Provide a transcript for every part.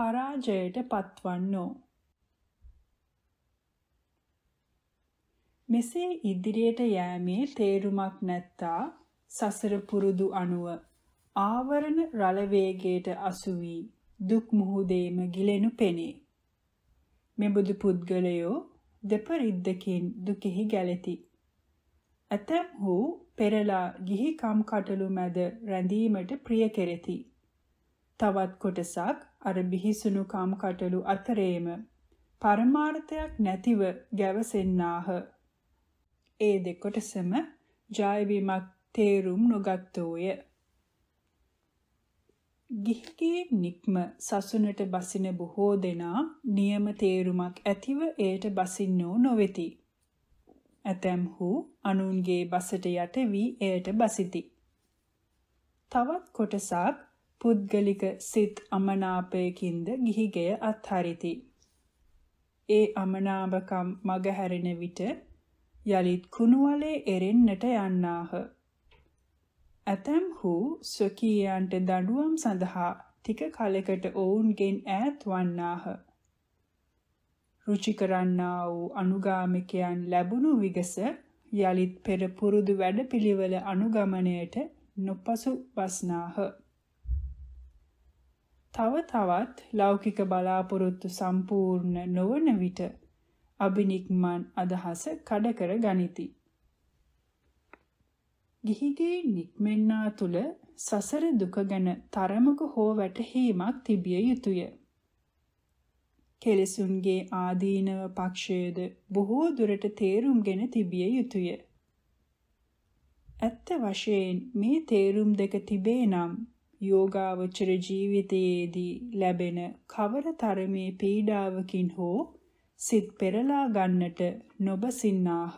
පරාජයට පත්වන්නෝ. මෙසේ ඉදිරියට යෑමේ තේරුමක් නැත්තා සසර පුරුදු අනුව ආවරණ රළ වේගයට අසු වී දුක් මුහුදේම ගිලෙනු පෙනේ. මෙබඳු පුද්ගලයෝ දෙපරිද්දකින් දුකෙහි ගැලෙති. ඇතැම් හෝ පෙරලා ගිහි කම් කටළු මැද රැඳීමට ප්‍රිය කෙරෙති. තවත් කොටසක් අර බිහිසුණු කාම්කටොළු අතරේම පරමාර්ථයක් නැතිව ගැවසෙන්නාහ. ඒ දෙකොටසම ජයවීමක් තේරුම් නොගත්තෝය. ගිහිගේ නික්ම සසුනට බසින බොහෝ දෙනා නියම තේරුමක් ඇතිව එයට බසින්නෝ නොවෙති. ඇතැම්හු අනුන්ගේ බසට යට වී එයට බසිති. තවත් කොටසක් පුද්ගලික සිත් අමනාපයකින්ද ගිහිගෙය අත්හරිති. ඒ අමනාපකම් මගහැරෙන විට යලිත් කුණුවලේ එරෙන්නට යන්නාහ. ඇතැම්හු ස්වකීයන්ට දඬුවම් සඳහා ටික කලකට ඔවුන්ගෙන් ඈත් වන්නාහ. රුචි කරන්නා වූ අනුගාමිකයන් ලැබුණු විගස යලිත් පෙර පුරුදු වැඩපිළිවෙල අනුගමණයට නොපසු බස්නාහ. තව තවත් ලෞකික බලාපොරොත්තු සම්පූර්ණ නොවන විට අබිනික්මන් අදහස කඩ කර ගනිති. ගිහිගේ නික්මෙන්නා තුල සසර දුක ගැන තරමක හෝ වැටහීමක් තිබිය යුතුය. කෙලසුන්ගේ ආදීනව පක්ෂයේද බොහෝ දුරට තේරුම්ගෙන තිබිය යුතුය. ඇත්ත වශයෙන් මේ තේරුම් දෙක තිබේ නම් යෝගාවචර ජීවිතයේදී ලැබෙන කවර තරමේ පීඩාවකින් හෝ සිත් පෙරලා ගන්නට නොබසින්නාහ.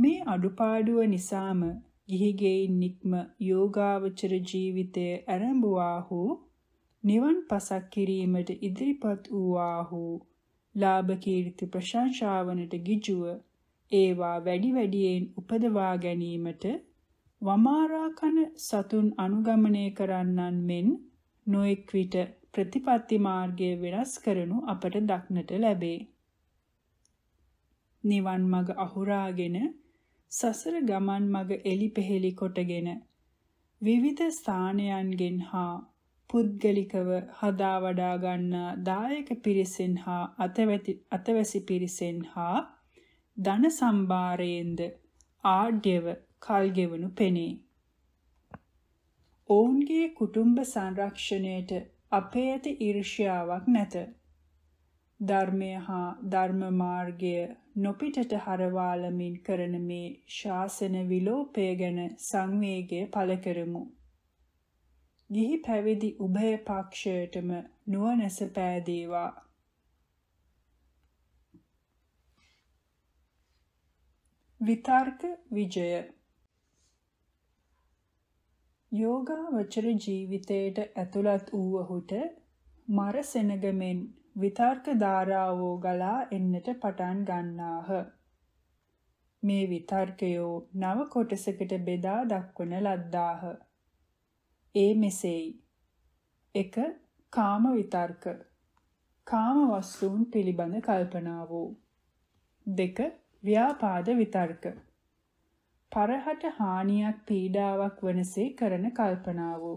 මේ අඩුපාඩුව නිසාම ගිහිගෙයින් නික්ම යෝගාවචර ජීවිතය ඇරඹුවාහු නිවන් පසක් කිරීමට ඉදිරිපත් වූවාහු ලාභ කීර්ති ප්‍රශංසාවනට ගිජුව ඒවා වැඩි වැඩියෙන් උපදවා ගැනීමට වමාරා කන සතුන් අනුගමනය කරන්නන් මෙන් නොඑක් විට ප්‍රතිපත්ති මාර්ගය වෙනස් කරනු අපට දක්නට ලැබේ. නිවන් මඟ අහුරාගෙන සසර ගමන් මඟ එලිපෙහෙලි කොටගෙන විවිධ ස්ථානයන්ගෙන් හා පුද්ගලිකව හදා වඩා ගන්නා දායක පිරිසෙන් හා අතවැසි පිරිසෙන් හා ධන සම්භාරයෙන්ද ආඩ්‍යව කල් ගෙවනු පෙනේ. ඔවුන්ගේ කුටුම්බ සංරක්ෂණයට අපේ ඇති ඊර්ෂ්‍යාවක් නැත. ධර්මය හා ධර්ම මාර්ගය නොපිටට හරවාලමින් කරන මේ ශාසන විලෝපය ගැන සංවේගය පළ කරමු. ගිහි පැවිදි උභය පක්ෂයටම නුවණැස පෑදේවා. විතර්ක විජය යෝගාවචර ජීවිතයට ඇතුළත් වූවහුට මර සෙනගමෙන් විතර්ක ධාරාවෝ ගලා එන්නට පටන් ගන්නාහ. මේ විතර්කයෝ නව කොටසකට බෙදා දක්වන ලද්දාහ. ඒ මෙසේයි. 1. කාම විතර්ක. කාම වස්තුන් පිළිබඳ කල්පනාවෝ. 2. ව්‍යාපාද විතර්ක. පරහට හානියක් පීඩාවක් වනසේ කරන කල්පනා වූ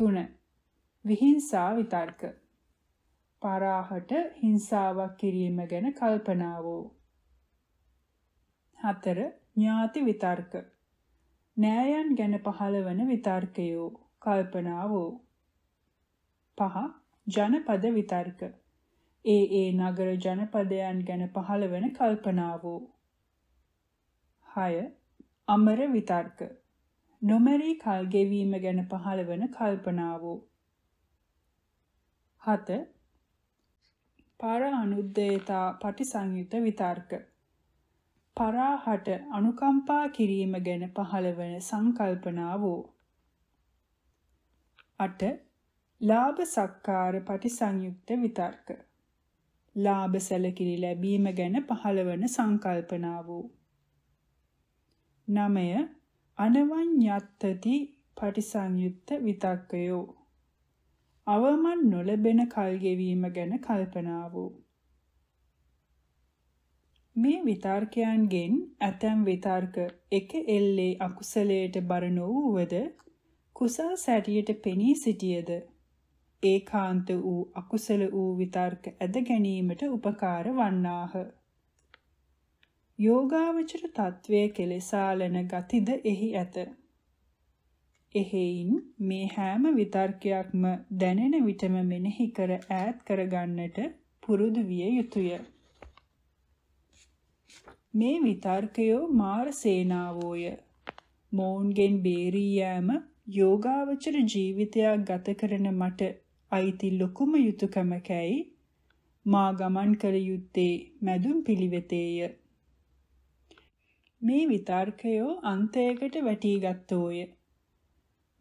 3 විහිංසා විතර්ක පරාහට හිංසාවක් කිරීම ගැන කල්පනා වූ 4 ඥාති විතර්ක නෑයන් ගැන පහළවන විතර්කයෝ කල්පනාවෝ පහ ජනපද විතර්ක ඒ ඒ නගර ජනපදයන් ගැන පහළවන කල්පනාවෝ 6 අමර විතර්ක නොමරී කල් ගෙවීම ගැන පහළවන කල්පනාවෝ 7 පර අනුද්දේතා පටිසංයුත විතර්ක පරාහට අනුකම්පා කිරීම ගැන පහළවන සංකල්පනාවෝ 8 ලාභ සක්කාර පටිසංයුක්ත විතර්ක ලාභ සැලකිලි ලැබීම ගැන පහළවන සංකල්පනාවෝ 9 නමය අනවඤ්ඤත්තති පටිසංයුත්ත විතක්කයෝ අවමන් නොලැබෙන කල් ගෙවීම ගැන කල්පනා වූ මේ විතර්කයන්ගෙන් ඇතැම් විතර්ක එක එල්ලේ අකුසලයට බර නොවුවද කුසල් සැටියට පෙනී සිටියද ඒකාන්ත වූ අකුසල වූ විතර්ක ඇද ගැනීමට උපකාර වන්නාහ යෝගාවචර తත්වයේ කෙලෙසාලන ගතිද එහි ඇත. එහෙයින් මේ හැම විතර්කයක්ම දැනෙන විටම මෙනෙහි කර ඈත් කරගන්නට පුරුදු විය යුතුය. මේ විතර්කයෝ මාර සේනාවෝය. මොවුන්ගෙන් බේරී යෑම යෝගාවචර ජීවිතයක් ගත කරන මට අයිති ලොකුම යුතුයකමකයි මා ගමන් කර යුත්තේ මැදුම් පිළිවෙතේය. මේ විතර්කයෝ අන්තයකට වැටී ගත්තෝය.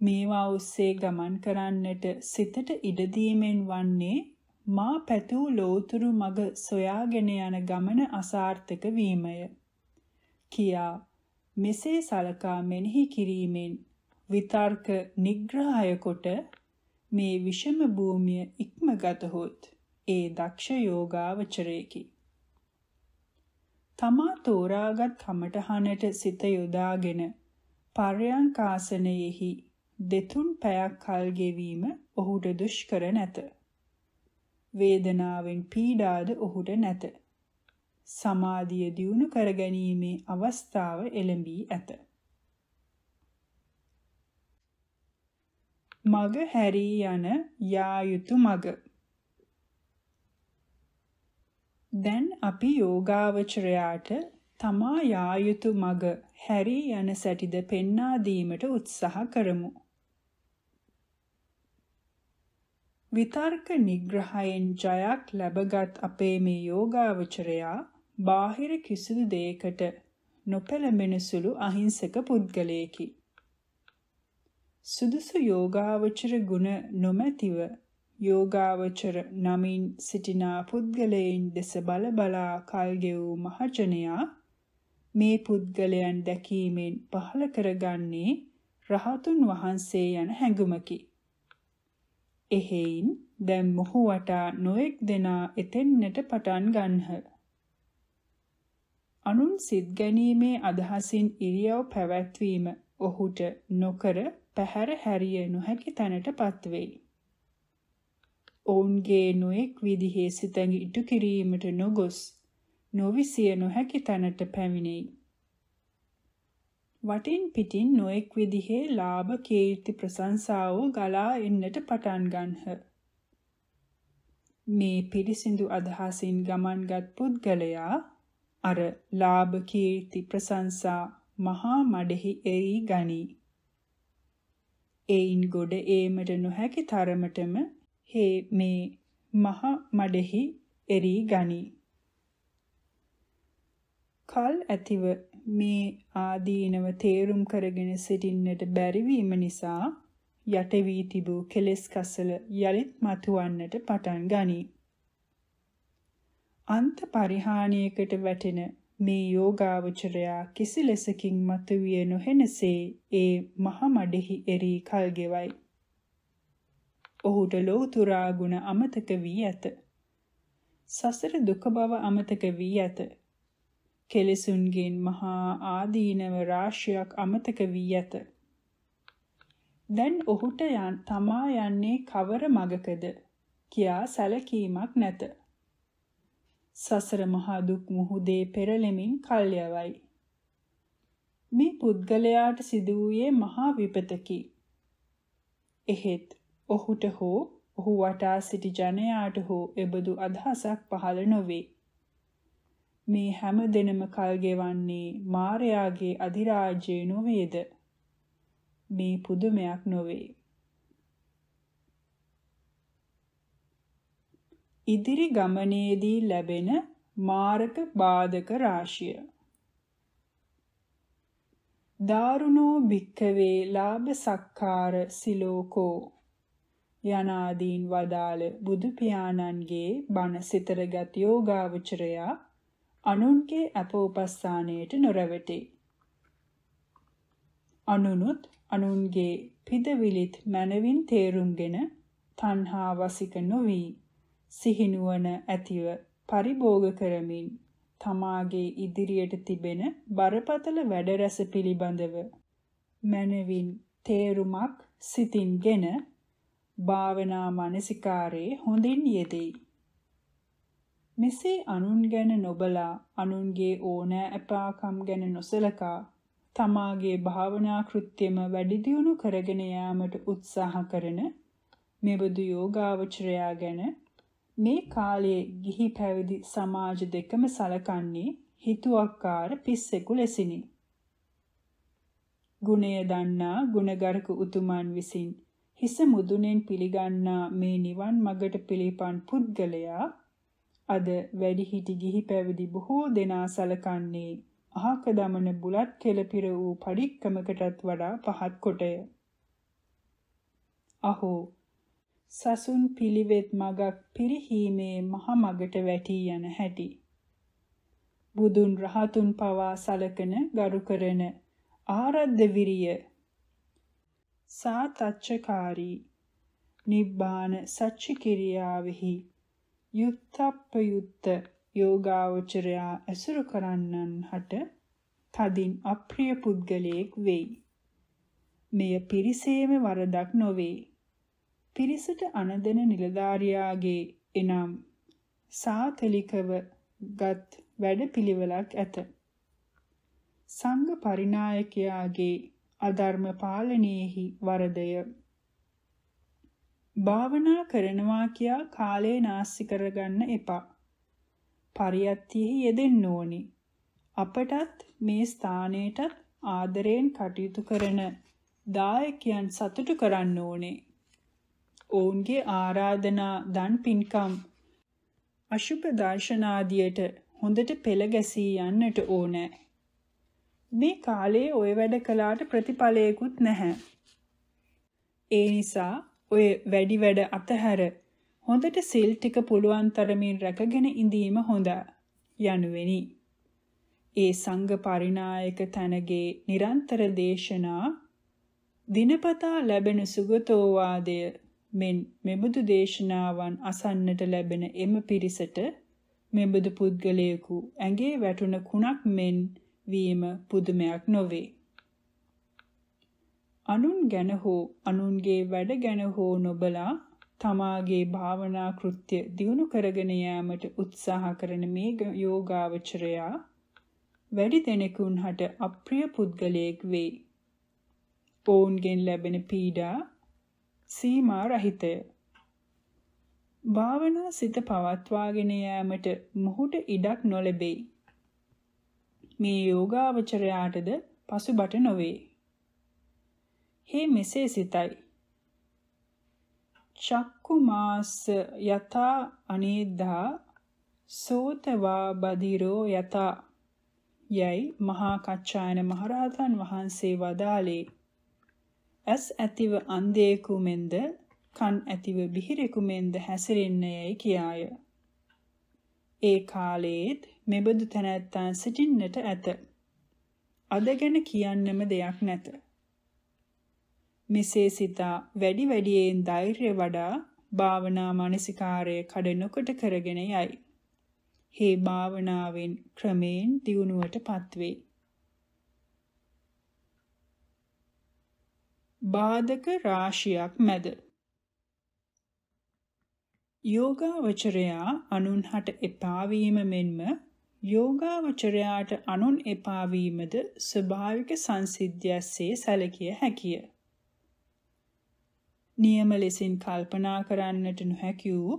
මේවා ඔස්සේ ගමන් කරන්නට සිතට ඉඩදීමෙන් වන්නේ මා පැතූ ලෝතුරු මග සොයාගෙන යන ගමන අසාර්ථක වීමය. කියා මෙසේ සලකා මෙනෙහි කිරීමෙන් විතර්ක නිග්‍රහය කොට මේ විෂම භූමිය ඉක්මගත හොත් ඒ දක්ෂ යෝගාවචරයේකී තමා තෝරාගත් කමටහනට සිත යොදාගෙන පර්යංකාසනයේහි දෙතුන් පැයක් කල් ගෙවීම ඔහුට දුෂ්කර නැත. වේදනාවෙන් පීඩාද ඔහුට නැත. සමාධිය දියුණු කරගැනීමේ අවස්ථාව එළඹී ඇත. මග හැරී යන යා යුතු මග දැන් අපි යෝගාවචරයාට තමා යා යුතු මග හැරි යන සැටිද පෙන්වා දීමට උත්සාහ කරමු. විතර්ක නිග්‍රහයෙන් ජයක් ලැබගත් අපේ මේ යෝගාවචරයා බාහිර කිසිදු දෙයකට නොපැළඹෙන සුළු අහිංසක පුද්ගලයෙකි. සුදුසු යෝගාවචර ගුණ නොමැතිව යෝගාවචර නමින් සිටිනා පුද්ගලයන් දෙස බල බලා කල්ගෙවූ මහජනයා මේ පුද්ගලයන් දැකීමෙන් පහළ කරගන්නේ රහතුන් වහන්සේ යන හැඟුමකි. එහෙයින් දැන් මොහු වටා නොඑක් දෙනා එතෙන්නට පටන් ගන්හ. අනුන් සිත් ගැනීමේ අදහසින් ඉරියව් පැවැත්වීම ඔහුට නොකර පැහැර හැරිය නොහැකි තැනටපත් වෙයි. ඔවුන්ගේ නොයෙක් විදිහේ සිතඟි ඉටු කිරීමට නොගොස් නොවිසිය නොහැකි තැනට පැමිණෙයි. වටින් පිටින් නොයෙක් විදිහේ ලාභ කීර්ති ප්‍රශංසාව ගලා එන්නට පටන් ගන්හ. මේ පිරිසිදු අදහසින් ගමන්ගත් පුද්ගලයා අර ලාභ කීර්ති ප්‍රශංසා මහා මඩෙහි එයි ගනී. එයින් ගොඩ ඒමට නොහැකි තරමටම හේ මේ මහ මඩෙහි එරී ගනි. කල් ඇතිව මේ ආදීනව තේරුම් කරගෙන සිටින්නට බැරිවීම නිසා යට වී තිබූ කෙලෙස් කසල යලිත් මතුවන්නට පටන් ගනී. අන්ත පරිහානියකට වැටෙන මේ යෝගාවචරයා කිසි ලෙසකින් මතුවිය නොහෙනසේ ඒ මහ මඩෙහි එරී කල් ගෙවයි. ඔහුට ලෝතුරා ගුණ අමතක වී ඇත. සසර දුක බව අමතක වී ඇත. කෙලෙසුන්ගෙන් මහා ආදීනව රාශියක් අමතක වී ඇත. දැන් ඔහුට තමා යන්නේ කවර මගකද කියා සැලකීමක් නැත. සසර මහා දුක් මුහුදේ පෙරළෙමින් කල්යවයි. මේ පුද්ගලයාට සිදු වූයේ මහා විපතකි. එහෙත් ඔහුට හෝ ඔහු වටා සිටි ජනයාට හෝ එබඳු අදහසක් පහළ නොවේ. මේ හැම දිනම කල් ගෙවන්නේ මායාගේ අධිරාජ්‍යය නොවේද? මේ පුදුමයක් නොවේ. ඉදිරි ගමනේදී ලැබෙන මාරක බාධක රාශිය. දාරුණෝ භික්ඛවේ ලාභ සක්කාර සිලෝකෝ යනාදීන් වදාළ බුදු පියාණන්ගේ බණ සිතරගත් යෝගාවචරයා අනුන්ගේ අපෝපස්සානයට නොරවටේ. අනුනුත් අනුන්ගේ පිදවිලිත් මනවින් තේරුම්ගෙන තණ්හා වසික නොවි සිහිනුවන ඇතිව පරිභෝග කරමින් තමාගේ ඉදිරියට තිබෙන බරපතල වැඩ රැස පිළිබඳව මනවින් තේරුමක් සිතින්ගෙන භාවනා මානසිකාරේ හොඳින් යෙදෙයි. මෙසේ අනුන් ගැන නොබලා අනුන්ගේ ඕනෑ අපාකම් ගැන නොසලකා තමාගේ භාවනා කෘත්‍යම වැඩි දියුණු කරගෙන යාමට උත්සාහ කරන මෙබඳු යෝගාවචරයා ගැන මේ කාලයේ ගිහි පැවිදි සමාජ දෙකම සලකන්නේ හිතුවක්කාර පිස්සෙකු ලෙසිනි. ගුණය දන්නා ගුණගරුක උතුමන් විසින් හිස මුදුනෙන් පිළිගන්නා මේ නිවන් මගට පිළිපන් පුද්ගලයා අද වැඩිහිටි ගිහි පැවිදි බොහෝ දෙනා සලකන්නේ අහක දමන බුලත් කෙළපිර වූ පරික්කමකටත් වඩා පහත් කොටය. අහෝ සසුන් පිළිවෙත් මගක් පිරිහීමේ මහ මගට වැටී යන හැටි. බුදුන් රහතුන් පවා සලකන ගරු කරන ආරද්ධ විරිය සා තච්චකාරී නිබ්බාන සච්ච කිරියාවෙහි යුත්තප්පයුත්ත යෝගාවචරයා ඇසුරු කරන්නන් හට තදින් අප්‍රිය පුද්ගලයෙක් වෙයි. මෙය පිරිසේම වරදක් නොවේ. පිරිසට අනදෙන නිලධාරියාගේ එනම් සාතලිකව ගත් වැඩ පිළිවෙලක් ඇත. සංඝ පරිනායකයාගේ අධර්ම පාලනයේහි වරදය භාවනා කරනවා කියා කාලේ නාස්ති කරගන්න එපා පරියත්තියෙහි යෙදෙන්න ඕනි අපටත් මේ ස්ථානයටත් ආදරයෙන් කටයුතු කරන දායකයන් සතුටු කරන්න ඕනේ ඔවුන්ගේ ආරාධනා දන් පින්කම් අශුභ දර්ශනාදියට හොඳට පෙළ ගැසී යන්නට ඕනෑ මේ කාලේ ඔය වැඩ කළාට ප්‍රතිඵලයකුත් නැහැ. ඒ නිසා ඔය වැඩි වැඩ අතහැර හොඳට සිල් ටික පුළුවන් තරමින් රැකගෙන ඉඳීම හොඳ යනුවෙනි. ඒ සංඝ පරිනායක තනගේ නිරන්තර දේශනා දිනපතා ලැබෙන සුගතෝවාදය මෙන් මෙබඳු දේශනාවන් අසන්නට ලැබෙන එම පිරිසට මෙබඳු පුද්ගලයෙකු ඇඟේ වැටුණ කුණක් මෙන් වීම පුදුමයක් නොවේ. අනුන් ගැන හෝ අනුන්ගේ වැඩ ගැන හෝ නොබලා තමාගේ භාවනා කෘත්‍ය දියුණු කරගෙන යාමට උත්සාහ කරන මේ යෝගාවචරයා වැඩි දෙනෙකුන් හට අප්‍රිය පුද්ගලයෙක් වෙයි. ඔවුන්ගෙන් ලැබෙන පීඩා සීමා රහිතය. භාවනා සිත පවත්වාගෙන යාමට මොහුට ඉඩක් නොලැබෙයි. මේ යෝගාවචරයාටද පසුබට නොවේ. හේ මෙසේ සිතයි. චක්කු මාස යතා අනේදා සෝතවා බදිරෝ යතා යයි මහා කච්චායන මහරහතන් වහන්සේ වදාලේ. ඇස් ඇතිව අන්ධේකු මෙන්ද කන් ඇතිව බිහිරෙකු මෙන්ද හැසිරෙන්නේයයි කියාය. ඒ කාලයේත් මෙබඳු තැනැත්තන් සිටින්නට ඇත. අද ගැන කියන්නම දෙයක් නැත. මෙසේ සිතා වැඩි වැඩියෙන් ධෛර්ය වඩා භාවනා මානසිකාරය කඩනකොට කරගෙන යයි. හේ භාවනාවෙන් ක්‍රමයෙන් දියුණුවට පත්වේ. බාධක රාශියක් මැද යෝගාවචරයා අනුන්හට එපා වීම මෙන්ම යෝගාවචරයාට අනුන් එපා වීමද ස්වභාවික සංසිද්ධියස්සේ සැලකිය හැකිය. නියම ලෙසින් කල්පනා කරන්නට නොහැකි වූ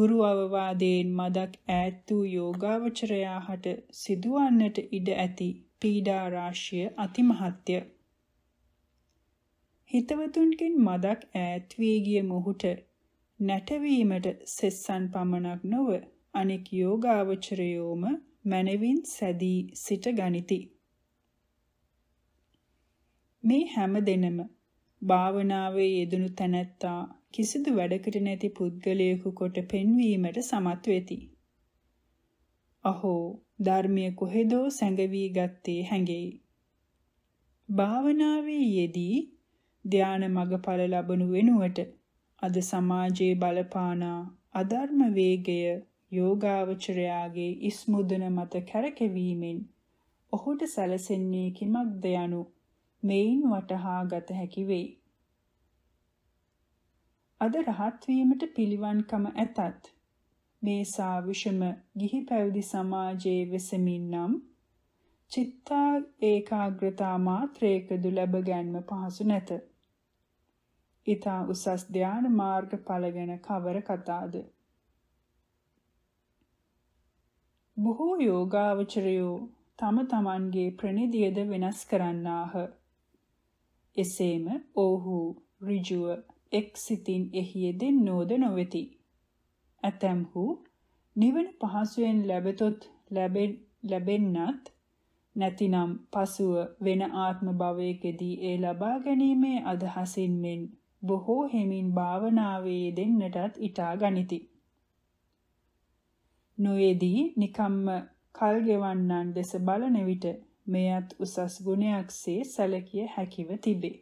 ගුරු අවවාදයෙන් මදක් ඈත් වූ යෝගාවචරයා හට සිදුවන්නට ඉඩ ඇති පීඩා රාශිය අතිමහත්ය. හිතවතුන්ගෙන් මදක් ඈත් වී ගිය මොහුට නැටවීමට සෙස්සන් පමණක් නොවේ අනෙක් යෝගාවචරයෝම මනවින් සැදී සිට ගනිති. මේ හැම දෙනම භාවනාවේ යෙදුණු තැනැත්තා කිසිදු වැඩකට නැති පුද්ගලයෙකු කොට පෙන්වීමට සමත් වෙති. අහෝ ධර්මය කොහෙදෝ සැඟවී ගත්තේ හැඟෙයි. භාවනාවේ යෙදී ධාන මගඵල ලබනු වෙනුවට අද සමාජයේ බලපානා අධර්ම වේගය යෝගාවචරයාගේ ඉස්මුදුන මත කැරකෙවීමෙන් ඔහුට සැලසෙන්නේ කිමක්ද යනු මෙයින් වටහා ගත හැකි වෙයි. අද රහත් වීමට පිළිවන්කම ඇතත් මේ සාවිෂම ගිහි පැවිදි සමාජයේ වෙසමින් නම් චිත්තා ඒකාග්‍රතා මාත්‍රයකදු ලැබ ගැනීම පහසු නැත. ඊතා උසස් ධානය මාර්ගඵල ගැන කවර කතාද? බොහෝ යෝගාවචරයෝ තම තමන්ගේ ප්‍රණිධියද වෙනස් කරන්නාහ. එසේම ඔහු ඍජුව එක් සිතින් එහි යෙදෙන්නෝද නොවෙති. ඇතැම්හු නිවන පහසුවෙන් ලැබතොත් ලැබෙන්නත් නැතිනම් පසුව වෙන ආත්ම භවයකදී ඒ ලබා ගැනීමේ අදහසින් මෙන් බොහෝ හිමින් භාවනාවේ දෙන්නටත් ඊටා ගනිති. නොයේදී නිකම්ම කල් ගෙවන්නන් දෙස බලන විට මෙයත් උසස් ගුණයක්සේ සැලකිය හැකිව තිබේ.